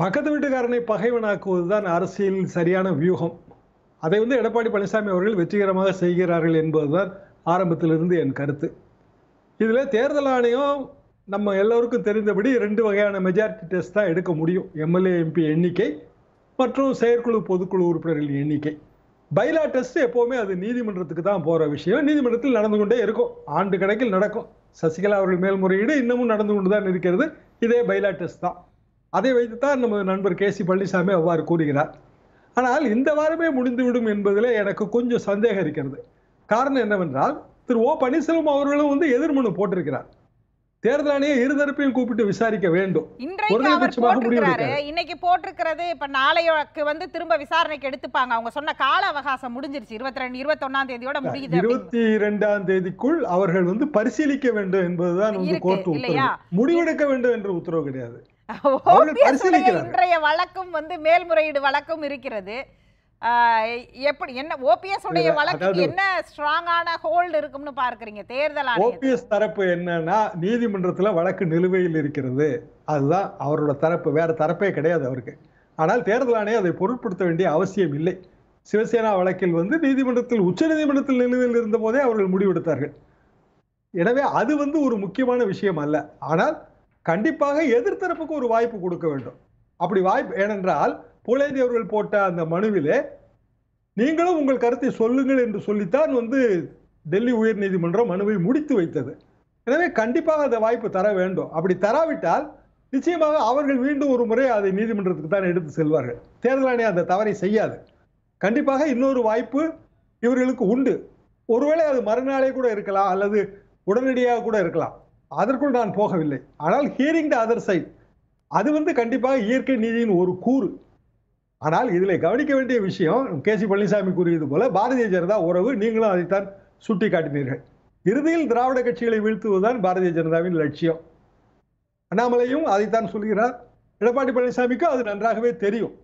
பக்கத்து வீட்டுக்காரனை பகைவனாக்குவது தான் அரசியல் சரியான வியூகம் அதை வந்து எடப்பாடி பழனிசாமி அவர்கள் வெற்றிகரமாக செய்கிறார்கள் என்பதுதான் ஆரம்பத்திலிருந்து என் கருத்து இதில் தேர்தல் ஆணையம் நம்ம எல்லோருக்கும் தெரிந்தபடி ரெண்டு வகையான மெஜாரிட்டி டெஸ்ட் தான் எடுக்க முடியும் எம்எல்ஏ எம்பி எண்ணிக்கை மற்றும் செயற்குழு பொதுக்குழு உறுப்பினர்களின் எண்ணிக்கை பைலா டெஸ்ட் எப்போவுமே அது நீதிமன்றத்துக்கு தான் போகிற விஷயம் நீதிமன்றத்தில் நடந்து கொண்டே இருக்கும் ஆண்டு கணக்கில் நடக்கும் சசிகலா அவர்கள் மேல்முறையீடு இன்னமும் நடந்து கொண்டு தான் இருக்கிறது இதே பைலா டெஸ்ட் தான் அதை தான் நமது நண்பர் கே சி பழனிசாமி அவ்வாறு கூறுகிறார் ஆனால் இந்த வாரமே முடிந்துவிடும் என்பதில் எனக்கு கொஞ்சம் சந்தேகம் இருக்கிறது காரணம் என்னவென்றால் திரு ஓ பன்னீர்செல்வம் அவர்களும் வந்து எதிர்மனு போட்டிருக்கிறார் தேர்தல் ஆணையம் இருதரப்பையும் கூப்பிட்டு விசாரிக்க வேண்டும் இன்னைக்கு போட்டிருக்கிறது இப்ப நாளைக்கு வந்து திரும்ப விசாரணைக்கு எடுத்துப்பாங்க அவங்க சொன்ன கால அவகாசம் முடிஞ்சிருச்சு இருபத்தி ரெண்டு இருபத்தி ஒன்னாம் தேதியோட முடியுது இருபத்தி இரண்டாம் தேதிக்குள் அவர்கள் வந்து பரிசீலிக்க வேண்டும் என்பதுதான் வந்து கோர்ட் முடிவெடுக்க வேண்டும் என்று உத்தரவு கிடையாது இன்றைய வழக்கம் வந்து மேல்முறையீடு வழக்கம் இருக்கிறது எப்படி என்ன ஓபிஎஸ் உடைய வழக்கு என்ன ஸ்ட்ராங்கான ஹோல்டு இருக்கும்னு பார்க்கறீங்க தேர்தல் ஓபிஎஸ் தரப்பு என்னன்னா நீதிமன்றத்தில் வழக்கு நிலுவையில் இருக்கிறது அதுதான் அவரோட தரப்பு வேற தரப்பே கிடையாது அவருக்கு ஆனால் தேர்தல் ஆணையம் அதை பொருட்படுத்த வேண்டிய அவசியம் இல்லை சிவசேனா வழக்கில் வந்து நீதிமன்றத்தில் உச்ச நீதிமன்றத்தில் நிலுவையில் இருந்த போதே அவர்கள் முடிவெடுத்தார்கள் எனவே அது வந்து ஒரு முக்கியமான விஷயம் அல்ல ஆனால் கண்டிப்பாக எதிர்த்தரப்புக்கு ஒரு வாய்ப்பு கொடுக்க வேண்டும் அப்படி வாய்ப்பு ஏனென்றால் புலேந்தி அவர்கள் போட்ட அந்த மனுவிலே நீங்களும் உங்கள் கருத்தை சொல்லுங்கள் என்று சொல்லித்தான் வந்து டெல்லி உயர்நீதிமன்றம் மனுவை முடித்து வைத்தது எனவே கண்டிப்பாக அந்த வாய்ப்பு தர வேண்டும் அப்படி தராவிட்டால் நிச்சயமாக அவர்கள் மீண்டும் ஒரு முறை அதை நீதிமன்றத்துக்கு தான் எடுத்து செல்வார்கள் தேர்தல் ஆணையம் அந்த தவறை செய்யாது கண்டிப்பாக இன்னொரு வாய்ப்பு இவர்களுக்கு உண்டு ஒருவேளை அது மறுநாளே கூட இருக்கலாம் அல்லது உடனடியாக கூட இருக்கலாம் அதற்குள் நான் போகவில்லை ஆனால் ஹியரிங் த அதர் சைட் அது வந்து கண்டிப்பாக இயற்கை நீதியின் ஒரு கூறு ஆனால் இதில் கவனிக்க வேண்டிய விஷயம் கே சி பழனிசாமி கூறியது போல பாரதிய ஜனதா உறவு நீங்களும் அதைத்தான் சுட்டி காட்டினீர்கள் இறுதியில் திராவிட கட்சிகளை வீழ்த்துவதுதான் பாரதிய ஜனதாவின் லட்சியம் அண்ணாமலையும் அதைத்தான் சொல்கிறார் எடப்பாடி பழனிசாமிக்கும் அது நன்றாகவே தெரியும்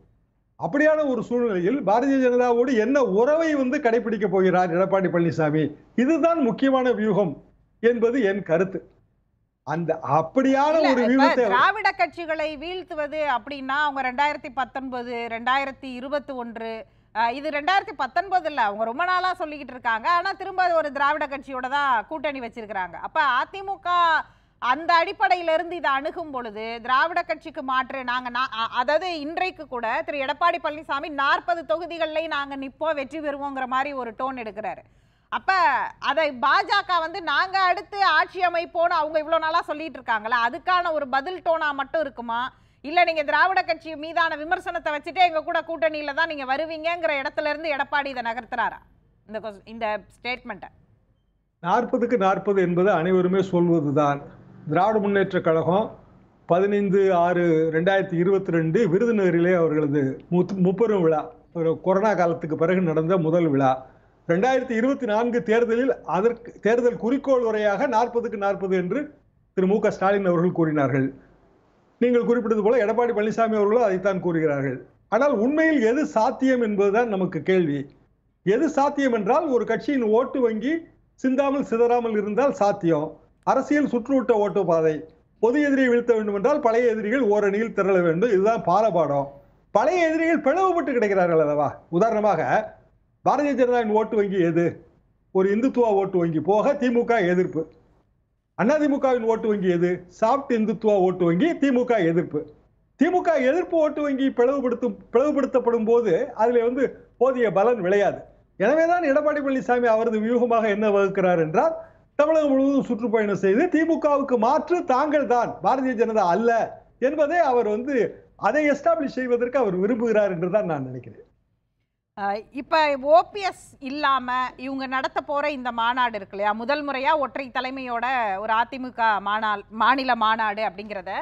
அப்படியான ஒரு சூழ்நிலையில் பாரதிய ஜனதாவோடு என்ன உறவை வந்து கடைபிடிக்கப் போகிறார் எடப்பாடி பழனிசாமி இதுதான் முக்கியமான வியூகம் என்பது என் கருத்து அந்த அப்படியான ஒரு திராவிட கட்சிகளை வீழ்த்துவது அப்படின்னா அவங்க ரெண்டாயிரத்தி பத்தொன்பது ரெண்டாயிரத்தி இருபத்தி ஒன்று இது ரெண்டாயிரத்தி பத்தொன்பது பத்தொன்பதுல அவங்க ரொம்ப நாளா சொல்லிக்கிட்டு இருக்காங்க ஆனா திரும்ப ஒரு திராவிட கட்சியோட தான் கூட்டணி வச்சிருக்கிறாங்க அப்ப அதிமுக அந்த அடிப்படையில இருந்து இதை அணுகும் பொழுது திராவிட கட்சிக்கு மாற்று நாங்க அதாவது இன்றைக்கு கூட திரு எடப்பாடி பழனிசாமி நாற்பது தொகுதிகளில் நாங்க நிற்போம் வெற்றி பெறுவோங்கிற மாதிரி ஒரு டோன் எடுக்கிறாரு அப்போ அதை பாஜக வந்து நாங்கள் அடுத்து ஆட்சி அமைப்போன்னு அவங்க இவ்வளோ நாளாக சொல்லிட்டு இருக்காங்களா அதுக்கான ஒரு பதில் டோனா மட்டும் இருக்குமா இல்லை நீங்கள் திராவிட கட்சி மீதான விமர்சனத்தை வச்சுட்டு எங்கள் கூட கூட்டணியில் தான் நீங்கள் வருவீங்கிற இடத்துல எடப்பாடி இதை நகர்த்துறாரா இந்த இந்த ஸ்டேட்மெண்ட்டை நாற்பதுக்கு நாற்பது என்பது அனைவருமே சொல்வது தான் திராவிட முன்னேற்ற கழகம் பதினைந்து ஆறு ரெண்டாயிரத்தி இருபத்தி ரெண்டு விருதுநகரிலே அவர்களது முத் முப்பெரும் விழா கொரோனா காலத்துக்கு பிறகு நடந்த முதல் விழா ரெண்டாயிரத்தி இருபத்தி நான்கு தேர்தலில் அதற்கு தேர்தல் குறிக்கோள் உரையாக நாற்பதுக்கு நாற்பது என்று திரு மு ஸ்டாலின் அவர்கள் கூறினார்கள் நீங்கள் குறிப்பிட்டது போல எடப்பாடி பழனிசாமி அவர்களும் அதைத்தான் கூறுகிறார்கள் ஆனால் உண்மையில் எது சாத்தியம் என்பதுதான் நமக்கு கேள்வி எது சாத்தியம் என்றால் ஒரு கட்சியின் ஓட்டு வங்கி சிந்தாமல் சிதறாமல் இருந்தால் சாத்தியம் அரசியல் சுற்றுவட்ட ஓட்டு பாதை பொது எதிரியை வீழ்த்த வேண்டும் என்றால் பழைய எதிரிகள் ஓரணியில் திரள வேண்டும் இதுதான் பாலபாடம் பழைய எதிரிகள் பிளவுபட்டு கிடைக்கிறார்கள் அல்லவா உதாரணமாக பாரதிய ஜனதாவின் ஓட்டு வங்கி எது ஒரு இந்துத்துவா ஓட்டு வங்கி போக திமுக எதிர்ப்பு அதிமுகவின் ஓட்டு வங்கி எது சாப்ட் இந்துத்துவா ஓட்டு வங்கி திமுக எதிர்ப்பு திமுக எதிர்ப்பு ஓட்டு வங்கி பிளவுபடுத்தும் பிளவுபடுத்தப்படும் போது அதில் வந்து போதிய பலன் விளையாது எனவே தான் எடப்பாடி பழனிசாமி அவரது வியூகமாக என்ன வகுக்கிறார் என்றால் தமிழகம் முழுவதும் சுற்றுப்பயணம் செய்து திமுகவுக்கு மாற்று தாங்கள் தான் பாரதிய ஜனதா அல்ல என்பதை அவர் வந்து அதை எஸ்டாப்ளிஷ் செய்வதற்கு அவர் விரும்புகிறார் என்று தான் நான் நினைக்கிறேன் இப்போ ஓபிஎஸ் இல்லாமல் இவங்க நடத்த போகிற இந்த மாநாடு இருக்கு இல்லையா முதல் முறையாக ஒற்றை தலைமையோட ஒரு அதிமுக மாநாள் மாநில மாநாடு அப்படிங்கிறத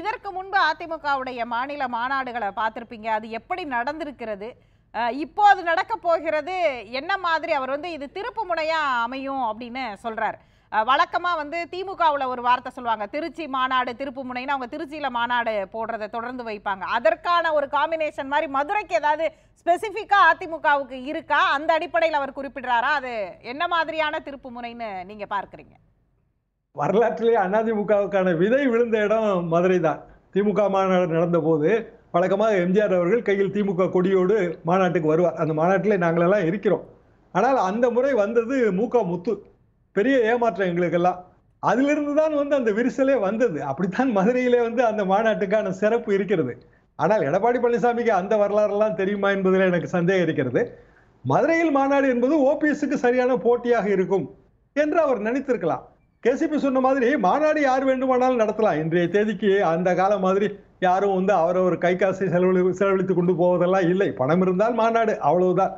இதற்கு முன்பு அதிமுகவுடைய மாநில மாநாடுகளை பார்த்துருப்பீங்க அது எப்படி நடந்திருக்கிறது இப்போ அது நடக்க போகிறது என்ன மாதிரி அவர் வந்து இது திருப்பு முனையாக அமையும் அப்படின்னு சொல்கிறார் வழக்கமாக வந்து திமுகவில் ஒரு வார்த்தை சொல்லுவாங்க திருச்சி மாநாடு திருப்பு அவங்க திருச்சியில் மாநாடு போடுறதை தொடர்ந்து வைப்பாங்க அதற்கான ஒரு காம்பினேஷன் மாதிரி மதுரைக்கு ஏதாவது ஸ்பெசிஃபிக்காக அதிமுகவுக்கு இருக்கா அந்த அடிப்படையில் அவர் குறிப்பிடுறாரா அது என்ன மாதிரியான திருப்பு முனைன்னு நீங்கள் பார்க்குறீங்க வரலாற்றிலே அதிமுகவுக்கான விதை விழுந்த இடம் மதுரை தான் திமுக மாநாடு நடந்த போது வழக்கமாக எம்ஜிஆர் அவர்கள் கையில் திமுக கொடியோடு மாநாட்டுக்கு வருவார் அந்த மாநாட்டில் நாங்களெல்லாம் இருக்கிறோம் ஆனால் அந்த முறை வந்தது மு முத்து பெரிய ஏமாற்றம் எங்களுக்கெல்லாம் அதிலிருந்து தான் வந்து அந்த விரிசலே வந்தது அப்படித்தான் மதுரையிலே வந்து அந்த மாநாட்டுக்கான சிறப்பு இருக்கிறது ஆனால் எடப்பாடி பழனிசாமிக்கு அந்த வரலாறுலாம் தெரியுமா என்பதில் எனக்கு சந்தேகம் இருக்கிறது மதுரையில் மாநாடு என்பது ஓபிஎஸ்க்கு சரியான போட்டியாக இருக்கும் என்று அவர் நினைத்திருக்கலாம் கேசிபி சொன்ன மாதிரி மாநாடு யார் வேண்டுமானாலும் நடத்தலாம் இன்றைய தேதிக்கு அந்த காலம் மாதிரி யாரும் வந்து அவரவர் கை காசை செலவழி செலவழித்து கொண்டு போவதெல்லாம் இல்லை பணம் இருந்தால் மாநாடு அவ்வளவுதான்